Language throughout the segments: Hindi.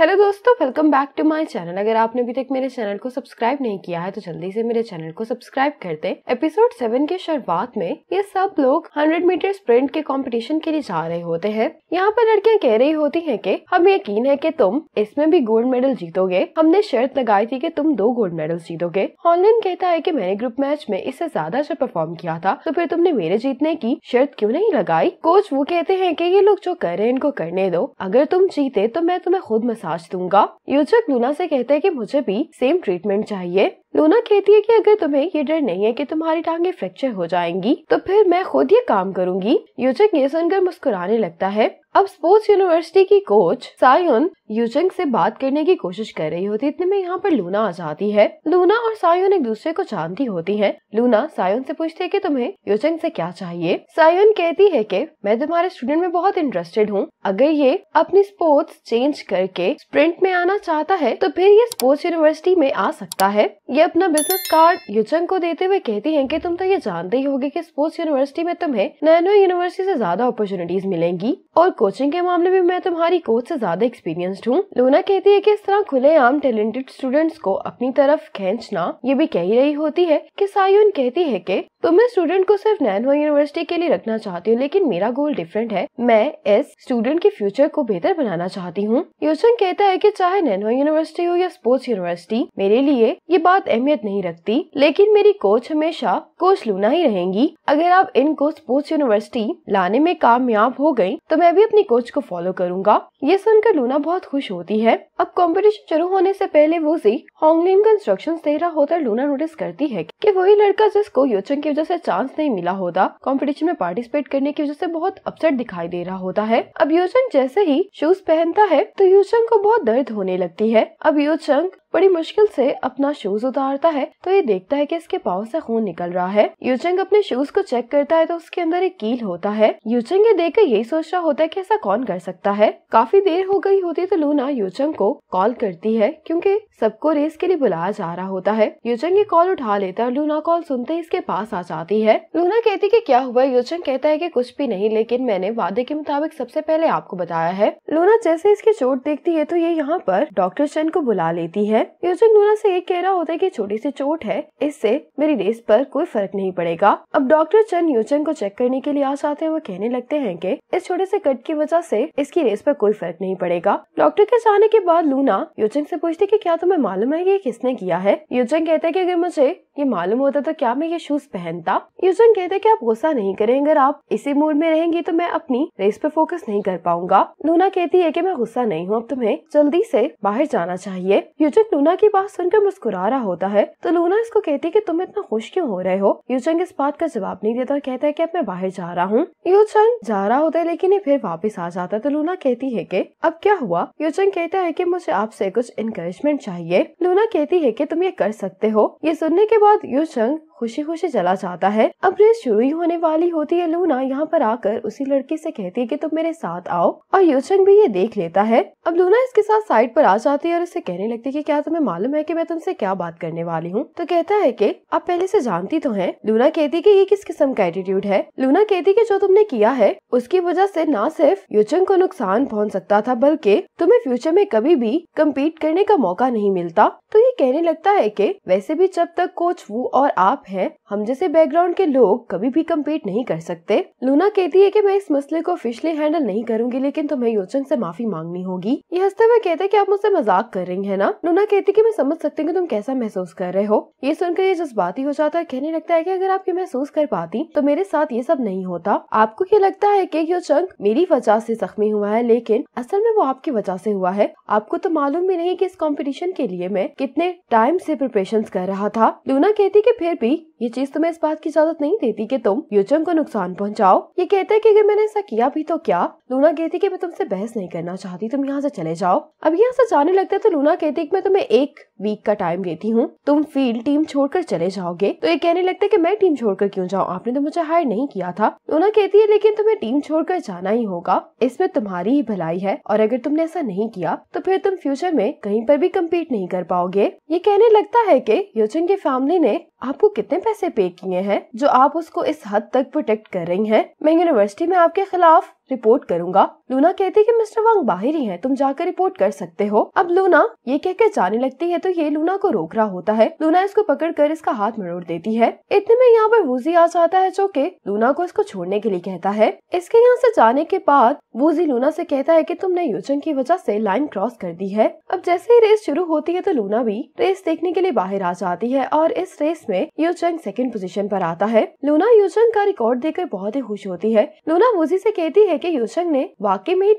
हेलो दोस्तों welcome back to my channel अगर आपने अभी तक मेरे चैनल को सब्सक्राइब नहीं किया है तो जल्दी से मेरे चैनल को सब्सक्राइब कर एपिसोड सेवन के शुरुआत में ये सब लोग 100 मीटर स्प्रिंट के कंपटीशन के लिए जा रहे होते हैं यहाँ पर लड़कियाँ कह रही होती हैं कि हम यकीन है कि तुम इसमें भी गोल्ड मेडल जीतोगे हमने शर्त लगाई थी की तुम दो गोल्ड मेडल जीतोगे हॉनलाइन कहता है की मैंने ग्रुप मैच में इससे ज्यादा अच्छा परफॉर्म किया था तो फिर तुमने मेरे जीतने की शर्त क्यूँ नहीं लगाई कोच वो कहते हैं की ये लोग जो कर रहे हैं इनको करने दो अगर तुम जीते तो मैं तुम्हें खुद मसा मसाज दूंगा यूजक लूना से कहते हैं कि मुझे भी सेम ट्रीटमेंट चाहिए लूना कहती है कि अगर तुम्हें ये डर नहीं है कि तुम्हारी टांगे फ्रैक्चर हो जाएंगी तो फिर मैं खुद ये काम करूंगी यूजक ये सुनकर मुस्कुराने लगता है अब स्पोर्ट्स यूनिवर्सिटी की कोच सायुन यूजंग से बात करने की कोशिश कर रही होती इतने में यहाँ पर लूना आ जाती है लूना और सायुन एक दूसरे को जानती होती है लूना सायुन से पूछती है की तुम्हें यूजंग से क्या चाहिए सायुन कहती है की मैं तुम्हारे स्टूडेंट में बहुत इंटरेस्टेड हूँ अगर ये अपनी स्पोर्ट्स चेंज करके स्प्रिंट में आना चाहता है तो फिर ये स्पोर्ट्स यूनिवर्सिटी में आ सकता है अपना बिजनेस कार्ड युचंग को देते हुए कहती हैं कि तुम तो ये जानते ही होगे कि स्पोर्ट्स यूनिवर्सिटी में तुम्हें नैनो यूनिवर्सिटी से ज्यादा अपॉर्चुनिटीज मिलेंगी और कोचिंग के मामले में मैं तुम्हारी कोच से ज्यादा एक्सपीरियंस्ड हूँ लूना कहती है कि इस तरह खुले आम टैलेंटेड स्टूडेंट्स को अपनी तरफ खेचना ये भी कह ही रही होती है की सायुन कहती है की तो मैं स्टूडेंट को सिर्फ नैनवा यूनिवर्सिटी के लिए रखना चाहती हूँ लेकिन मेरा गोल डिफरेंट है मैं इस स्टूडेंट के फ्यूचर को बेहतर बनाना चाहती हूँ योचन कहता है कि चाहे नैनवा यूनिवर्सिटी हो या स्पोर्ट्स यूनिवर्सिटी मेरे लिए ये बात अहमियत नहीं रखती लेकिन मेरी कोच हमेशा कोच लूना ही रहेंगी अगर आप इनको स्पोर्ट्स यूनिवर्सिटी लाने में कामयाब हो गयी तो मैं भी अपनी कोच को फॉलो करूंगा ये सुनकर लूना बहुत खुश होती है अब कंपटीशन शुरू होने से पहले वो जी हॉन्गलिन कंस्ट्रक्शन दे रहा होता लूना नोटिस करती है कि वही लड़का जिसको योचन के वजह से चांस नहीं मिला होता कॉम्पिटिशन में पार्टिसिपेट करने की वजह से बहुत अपसेट दिखाई दे रहा होता है अब योजन जैसे ही शूज पहनता है तो यूजन को बहुत दर्द होने लगती है अब यूजन बड़ी मुश्किल से अपना शूज उतारता है तो ये देखता है कि इसके पाँव से खून निकल रहा है यूचंग अपने शूज को चेक करता है तो उसके अंदर एक कील होता है यूचेंग ये कर यही सोच रहा होता है कि ऐसा कौन कर सकता है काफी देर हो गई होती तो लूना यूचंग को कॉल करती है क्योंकि सबको रेस के लिए बुलाया जा रहा होता है यूचंग ये कॉल उठा लेता है और लूना कॉल सुनते ही इसके पास आ जाती है लूना कहती कि क्या हुआ यूचंग कहता है कि कुछ भी नहीं लेकिन मैंने वादे के मुताबिक सबसे पहले आपको बताया है लूना जैसे इसकी चोट देखती है तो ये यहाँ पर डॉक्टर चैन को बुला लेती है योजक नूना से ये कह रहा होता है कि छोटी सी चोट है इससे मेरी रेस पर कोई फर्क नहीं पड़ेगा अब डॉक्टर चंद यूचंग को चेक करने के लिए आ जाते हैं वो कहने लगते हैं कि इस छोटे से कट की वजह से इसकी रेस पर कोई फर्क नहीं पड़ेगा डॉक्टर के जाने के बाद लूना यूचंग से पूछती कि क्या तुम्हें मालूम है कि किसने किया है योजन कहते हैं कि अगर मुझे ये मालूम होता तो क्या मैं ये शूज पहनता यूजन कहते कि आप गुस्सा नहीं करें अगर आप इसी मूड में रहेंगी तो मैं अपनी रेस पे फोकस नहीं कर पाऊंगा लूना कहती है कि मैं गुस्सा नहीं हूँ अब तुम्हें जल्दी से बाहर जाना चाहिए यूजन लूना की बात सुनकर मुस्कुरा रहा होता है तो लूना इसको कहती है की तुम इतना खुश क्यों हो रहे हो यूजन इस बात का जवाब नहीं देता और कहता है की अब मैं बाहर जा रहा हूँ यूजन जा रहा होता है लेकिन ये फिर वापिस आ जाता है तो लूना कहती है की अब क्या हुआ यूजन कहता है की मुझे आपसे कुछ इंकरेजमेंट चाहिए लूना कहती है की तुम ये कर सकते हो ये सुनने के बाद 有成。खुशी खुशी चला जाता है अब रेस शुरू ही होने वाली होती है लूना यहाँ पर आकर उसी लड़की से कहती है कि तुम मेरे साथ आओ और यूचंग भी ये देख लेता है अब लूना इसके साथ साइड पर आ जाती है और उसे कहने लगती है कि क्या तुम्हें मालूम है कि मैं तुमसे क्या बात करने वाली हूँ तो कहता है की आप पहले ऐसी जानती तो है लूना कहती कि ये किस किस्म का एटीट्यूड है लूना कहती की जो तुमने किया है उसकी वजह ऐसी न सिर्फ यूचंग को नुकसान पहुँच सकता था बल्कि तुम्हें फ्यूचर में कभी भी कम्पीट करने का मौका नहीं मिलता तो ये कहने लगता है की वैसे भी जब तक कोच वो और आप है हम जैसे बैकग्राउंड के लोग कभी भी कम्पीट नहीं कर सकते लूना कहती है की मैं इस मसले को ऑफिशियली हैंडल नहीं करूंगी लेकिन तुम्हें योचंग ऐसी माफी मांगनी होगी ये हंसते हुए कहते हैं की आप मुझसे मजाक कर रही है ना लूना कहती की मैं समझ सकती हूँ तुम कैसा महसूस कर रहे हो ये सुनकर ये जज्बाती हो जाता है कहने लगता है की अगर आप ये महसूस कर पाती तो मेरे साथ ये सब नहीं होता आपको क्या लगता है की यो चंग मेरी वजह ऐसी जख्मी हुआ है लेकिन असल में वो आपकी वजह ऐसी हुआ है आपको तो मालूम भी नहीं की इस कॉम्पिटिशन के लिए मैं कितने टाइम ऐसी प्रिपरेशन कर रहा था लूना कहती की फिर भी ये चीज तुम्हें इस बात की इजाजत नहीं देती कि तुम युचंग को नुकसान पहुंचाओ ये कहते हैं कि अगर मैंने ऐसा किया भी तो क्या लूना कहती कि मैं तुमसे बहस नहीं करना चाहती तुम यहाँ से चले जाओ अब यहाँ से जाने लगता है तो लूना कहती कि मैं तुम्हें एक वीक का टाइम देती हूँ तुम फील्ड टीम छोड़कर चले जाओगे तो ये कहने लगता है मैं टीम छोड़कर क्यूँ जाऊँ आपने तो मुझे हायर नहीं किया था लूना कहती है लेकिन तुम्हें टीम छोड़कर जाना ही होगा इसमें तुम्हारी ही भलाई है और अगर तुमने ऐसा नहीं किया तो फिर तुम फ्यूचर में कहीं पर भी कम्पीट नहीं कर पाओगे ये कहने लगता है की युचंग की फैमिली ने आपको कितने पैसे पे किए हैं जो आप उसको इस हद तक प्रोटेक्ट कर रही हैं मैं यूनिवर्सिटी में आपके खिलाफ रिपोर्ट करूंगा लूना कहती है कि मिस्टर वांग बाहर ही हैं तुम जाकर रिपोर्ट कर सकते हो अब लूना ये कहकर जाने लगती है तो ये लूना को रोक रहा होता है लूना इसको पकड़ कर इसका हाथ मरोड़ देती है इतने में यहाँ पर वूजी आ जाता है जो की लूना को इसको छोड़ने के लिए कहता है इसके यहाँ से जाने के बाद वूजी लूना से कहता है की तुमने योजन की वजह से लाइन क्रॉस कर दी है अब जैसे ही रेस शुरू होती है तो लूना भी रेस देखने के लिए बाहर आ जाती है और इस रेस में यूचन सेकंड पोजीशन पर आता है लूना यूचन का रिकॉर्ड देखकर बहुत ही खुश होती है लूना वूजी से कहती है है कि यूशंग ने वाकई में ही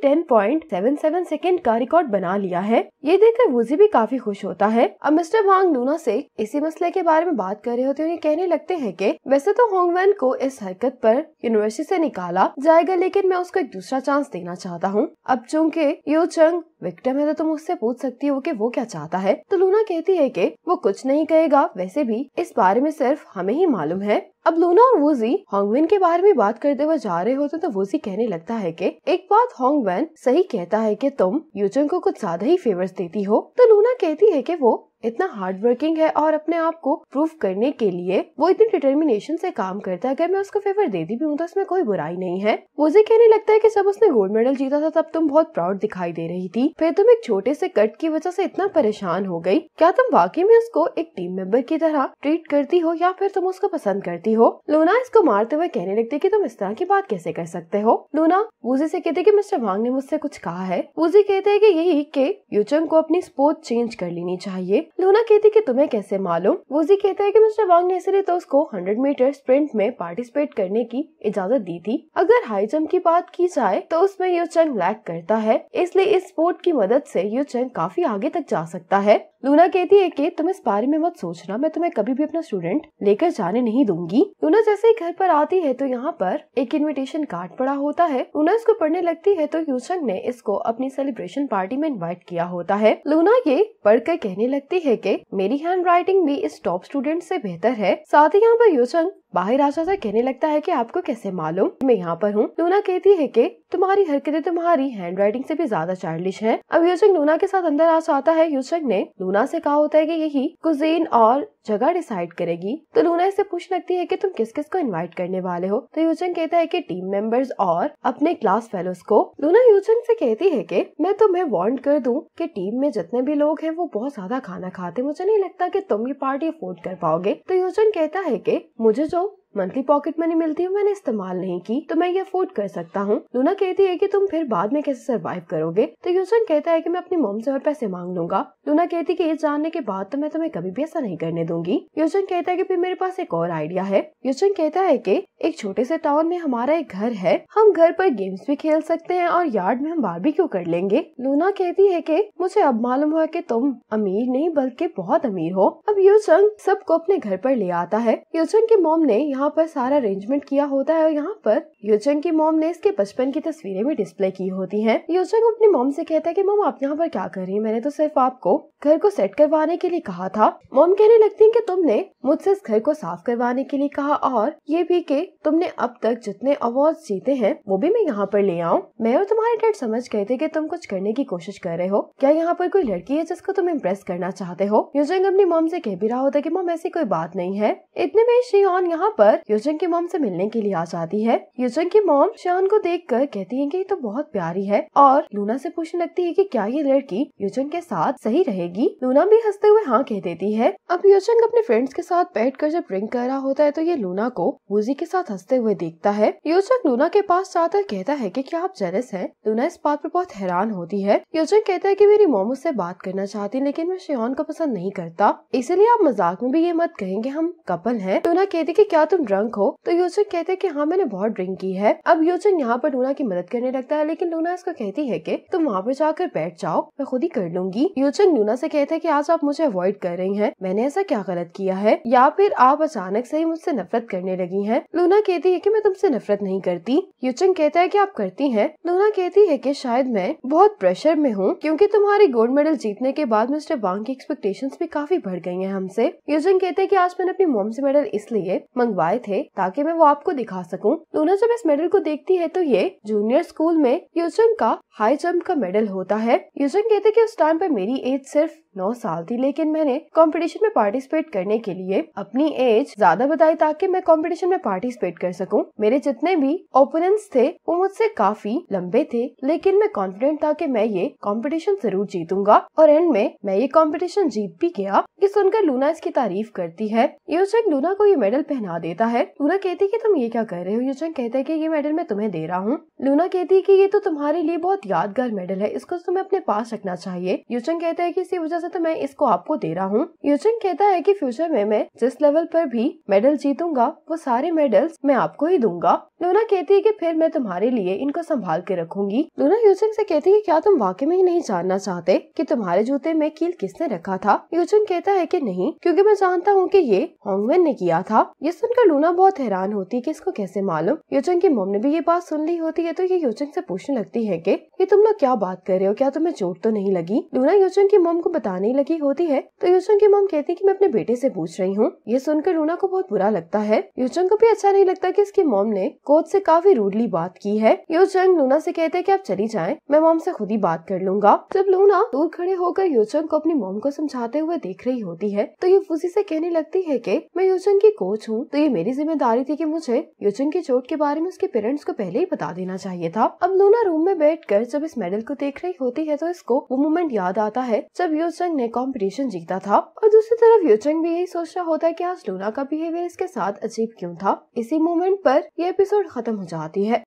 सेवन सेकेंड का रिकॉर्ड बना लिया है ये देखकर वूजी भी काफी खुश होता है अब मिस्टर वांग लूना से इसी मसले के बारे में बात कर रहे होते उन्हें कहने लगते हैं कि वैसे तो होंगवैन को इस हरकत पर यूनिवर्सिटी से निकाला जाएगा लेकिन मैं उसको एक दूसरा चांस देना चाहता हूँ अब चूंकि यू चंग विक्टम है तो तुम उससे पूछ सकती हो कि वो क्या चाहता है तो लूना कहती है कि वो कुछ नहीं कहेगा वैसे भी इस बारे में सिर्फ हमें ही मालूम है अब लूना और वोजी होंगवेन के बारे में बात करते हुए जा रहे होते तो वोजी कहने लगता है कि एक बात होंगवेन सही कहता है कि तुम यूचन को कुछ ज्यादा ही फेवर्स देती हो तो लूना कहती है कि वो इतना हार्ड वर्किंग है और अपने आप को प्रूव करने के लिए वो इतनी डिटर्मिनेशन से काम करता है अगर मैं उसको फेवर दे दी भी हूँ तो उसमें कोई बुराई नहीं है मुझे कहने लगता है की जब उसने गोल्ड मेडल जीता था तब तुम बहुत प्राउड दिखाई दे रही थी फिर तुम एक छोटे से कट की वजह से इतना परेशान हो गई क्या तुम वाकई में उसको एक टीम मेंबर की तरह ट्रीट करती हो या फिर तुम उसको पसंद करती हो लूना इसको मारते हुए कहने लगती कि तुम इस तरह की बात कैसे कर सकते हो लूना वूजी से कहते कि मिस्टर वांग ने मुझसे कुछ कहा है वूजी कहते हैं कि यही कि यूचंग को अपनी स्पोर्ट चेंज कर लेनी चाहिए लूना कहती कि तुम्हें कैसे मालूम वोजी कहता है कि मिस्टर वांग ने इसलिए तो उसको 100 मीटर स्प्रिंट में पार्टिसिपेट करने की इजाजत दी थी अगर हाई जम्प की बात की जाए तो उसमें यू चंग लैक करता है इसलिए इस स्पोर्ट की मदद से यू चंग काफी आगे तक जा सकता है लूना कहती है कि तुम इस बारे में मत सोचना मैं तुम्हें कभी भी अपना स्टूडेंट लेकर जाने नहीं दूंगी लूना जैसे ही घर पर आती है तो यहाँ पर एक इनविटेशन कार्ड पड़ा होता है लूना इसको पढ़ने लगती है तो यूचंग ने इसको अपनी सेलिब्रेशन पार्टी में इनवाइट किया होता है लूना ये पढ़कर कहने लगती है है कि मेरी हैंड राइटिंग भी इस टॉप स्टूडेंट से बेहतर है साथ ही यहाँ पर यूचंग बाहर आशा से कहने लगता है कि आपको कैसे मालूम मैं यहाँ पर हूँ लूना कहती है कि तुम्हारी हरकतें तुम्हारी हैंड राइटिंग से भी ज्यादा चार्लिश है अब यूसंग लूना के साथ अंदर आशा आता है यूसंग ने लूना से कहा होता है कि यही कुजीन और जगह डिसाइड करेगी तो लूना इससे पूछ लगती है कि तुम किस किस को इनवाइट करने वाले हो तो यूचंग कहता है कि टीम मेंबर्स और अपने क्लास फेलोज को लूना यूचंग से कहती है कि मैं तुम्हें वॉन्ट कर दूं कि टीम में जितने भी लोग हैं वो बहुत ज्यादा खाना खाते मुझे नहीं लगता कि तुम ये पार्टी अफोर्ड कर पाओगे तो यूचंग कहता है की मुझे जो Russell मंथली पॉकेट मनी मिलती है मैंने इस्तेमाल नहीं की तो मैं ये अफोर्ड कर सकता हूँ लूना कहती है कि तुम फिर बाद में कैसे सरवाइव करोगे तो यूसन कहता है कि मैं अपनी मोम से और पैसे मांग लूंगा लूना कहती है कि ये जानने के बाद तो मैं तुम्हें कभी भी ऐसा नहीं करने दूंगी यूसन कहता है कि फिर मेरे पास एक और आइडिया है यूसन कहता है की एक छोटे से टाउन में हमारा एक घर है हम घर पर गेम्स भी खेल सकते हैं और यार्ड में हम क्यों कर लेंगे लूना कहती है की मुझे अब मालूम हुआ की तुम अमीर नहीं बल्कि बहुत अमीर हो अब यूसन सबको अपने घर पर ले आता है यूसन की मोम ने यहाँ पर सारा अरेंजमेंट किया होता है और यहाँ पर योचंग की मोम ने इसके बचपन की तस्वीरें भी डिस्प्ले की होती है योचंग अपनी मोम से कहता है की मोम आप यहाँ पर क्या कर रही है मैंने तो सिर्फ आपको घर को सेट करवाने के लिए कहा था मॉम कहने लगती है कि तुमने मुझसे इस घर को साफ करवाने के लिए कहा और ये भी कि तुमने अब तक जितने अवार्ड जीते हैं वो भी मैं यहाँ पर ले आऊँ मैं और तुम्हारे डेड समझ गए थे कि तुम कुछ करने की कोशिश कर रहे हो क्या यहाँ पर कोई लड़की है जिसको तुम इम्प्रेस करना चाहते हो युजंग अपनी मोम ऐसी कह भी रहा होता की मोम ऐसी कोई बात नहीं है इतने में ऑन यहाँ पर युजंग की मोम ऐसी मिलने के लिए आ जाती है युजंग की मोम शियान को देख कर कहती है की तो बहुत प्यारी है और लूना ऐसी पूछने लगती है की क्या ये लड़की युजंग के साथ सही रहेगी मिलेगी लूना भी हंसते हुए हाँ कह देती है अब योचंग अपने फ्रेंड्स के साथ बैठ कर जब ड्रिंक कर रहा होता है तो ये लूना को वूजी के साथ हंसते हुए देखता है योचंग लूना के पास जाकर कहता है की क्या आप जेलस है लूना इस बात पर बहुत हैरान होती है योचंग कहता है की मेरी मोम उससे बात करना चाहती लेकिन मैं शेहन को पसंद नहीं करता इसीलिए आप मजाक में भी ये मत कहेंगे हम कपल है लूना कहती की क्या तुम ड्रंक हो तो योचंग कहते की हाँ मैंने बहुत ड्रिंक की है अब योचंग यहाँ पर लूना की मदद करने लगता है लेकिन लूना इसको कहती है की तुम वहाँ पर जाकर बैठ जाओ मैं खुद ही कर लूंगी योचंग लूना से कहते हैं कि आज आप मुझे अवॉइड कर रही हैं मैंने ऐसा क्या गलत किया है या फिर आप अचानक से ही मुझसे नफरत करने लगी हैं लूना कहती है कि मैं तुमसे नफरत नहीं करती युचंग कहता है कि आप करती हैं लूना कहती है कि शायद मैं बहुत प्रेशर में हूँ क्योंकि तुम्हारी गोल्ड मेडल जीतने के बाद मिस्टर वांग की एक्सपेक्टेशन भी काफी बढ़ गई है हमसे युचंग कहते हैं की आज मैंने अपनी मोम से मेडल इसलिए मंगवाए थे ताकि मैं वो आपको दिखा सकूँ लूना जब इस मेडल को देखती है तो ये जूनियर स्कूल में युचंग का हाई जम्प का मेडल होता है यूजन कहते हैं कि उस टाइम पर मेरी एज सिर्फ yourself नौ साल थी लेकिन मैंने कंपटीशन में पार्टिसिपेट करने के लिए अपनी एज ज्यादा बताई ताकि मैं कंपटीशन में पार्टिसिपेट कर सकूं मेरे जितने भी ओपोनेंट्स थे वो मुझसे काफी लंबे थे लेकिन मैं कॉन्फिडेंट था कि मैं ये कंपटीशन जरूर जीतूंगा और एंड में मैं ये कंपटीशन जीत भी गया ये सुनकर लूना इसकी तारीफ करती है यूचंग लूना को ये मेडल पहना देता है लूना कहती की तुम ये क्या कर रहे हो यूचंग कहते की ये मेडल मैं तुम्हें दे रहा हूँ लूना कहती की ये तो तुम्हारे लिए बहुत यादगार मेडल है इसको तुम्हें अपने पास रखना चाहिए यूचंग कहते हैं की इसी वजह वजह तो मैं इसको आपको दे रहा हूँ यूजिंग कहता है कि फ्यूचर में मैं जिस लेवल पर भी मेडल जीतूंगा वो सारे मेडल्स मैं आपको ही दूंगा लूना कहती है कि फिर मैं तुम्हारे लिए इनको संभाल के रखूंगी लूना यूजिंग से कहती है कि क्या तुम वाकई में ही नहीं जानना चाहते कि तुम्हारे जूते में कील किसने रखा था यूजिंग कहता है कि नहीं क्योंकि मैं जानता हूँ कि ये होंगवेन ने किया था ये सुनकर लूना बहुत हैरान होती है कि इसको कैसे मालूम यूजिंग की मोम ने भी ये बात सुन ली होती है तो ये यूजिंग से पूछने लगती है कि ये तुम लोग क्या बात कर रहे हो क्या तुम्हें चोट तो नहीं लगी लूना यूजिंग की मोम को बता आने लगी होती है तो युचंग की मोम कहती है कि मैं अपने बेटे से पूछ रही हूँ ये सुनकर लूना को बहुत बुरा लगता है युचंग को भी अच्छा नहीं लगता कि इसकी मोम ने कोच से काफी रूडली बात की है युचंग लूना से कहते हैं कि आप चली जाए मैं मोम से खुद ही बात कर लूंगा जब लूना दूर खड़े होकर युचंग को अपनी मोम को समझाते हुए देख रही होती है तो ये उसी से कहने लगती है की मैं युचंग की कोच हूँ तो ये मेरी जिम्मेदारी थी की मुझे युचंग की चोट के बारे में उसके पेरेंट्स को पहले ही बता देना चाहिए था अब लूना रूम में बैठ जब इस मेडल को देख रही होती है तो इसको वो मोमेंट याद आता है जब यूज युचंग ने कंपटीशन जीता था और दूसरी तरफ योचंग भी यही सोच रहा होता है कि आज लूना का बिहेवियर इसके साथ अजीब क्यों था इसी मोमेंट पर ये एपिसोड खत्म हो जाती है